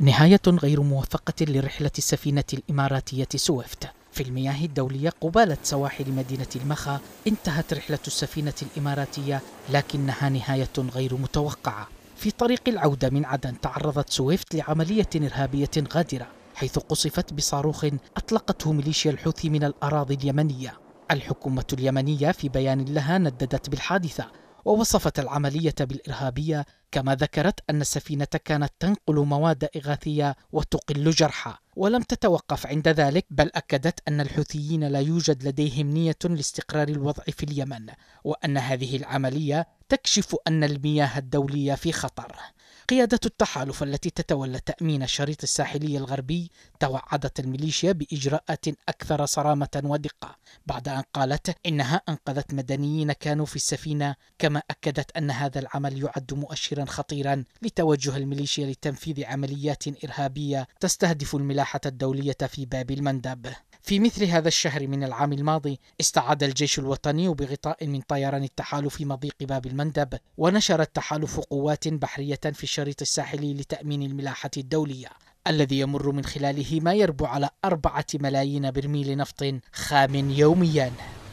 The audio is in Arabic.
نهاية غير موفقة لرحلة السفينة الإماراتية سويفت في المياه الدولية قبالة سواحل مدينة المخا انتهت رحلة السفينة الإماراتية لكنها نهاية غير متوقعة في طريق العودة من عدن تعرضت سويفت لعملية إرهابية غادرة حيث قصفت بصاروخ أطلقته ميليشيا الحوثي من الأراضي اليمنية الحكومة اليمنية في بيان لها نددت بالحادثة ووصفت العملية بالإرهابية كما ذكرت أن السفينة كانت تنقل مواد إغاثية وتقل جرحى ولم تتوقف عند ذلك بل أكدت أن الحوثيين لا يوجد لديهم نية لاستقرار الوضع في اليمن وأن هذه العملية تكشف أن المياه الدولية في خطر قيادة التحالف التي تتولى تأمين الشريط الساحلي الغربي توعدت الميليشيا بإجراءات أكثر صرامة ودقة بعد أن قالت إنها أنقذت مدنيين كانوا في السفينة كما أكدت أن هذا العمل يعد مؤشرا خطيرا لتوجه الميليشيا لتنفيذ عمليات إرهابية تستهدف الملاحة الدولية في باب المندب في مثل هذا الشهر من العام الماضي استعاد الجيش الوطني بغطاء من طيران التحالف مضيق باب المندب ونشر التحالف قوات بحرية في الشريط الساحلي لتأمين الملاحة الدولية الذي يمر من خلاله ما يربو على أربعة ملايين برميل نفط خام يومياً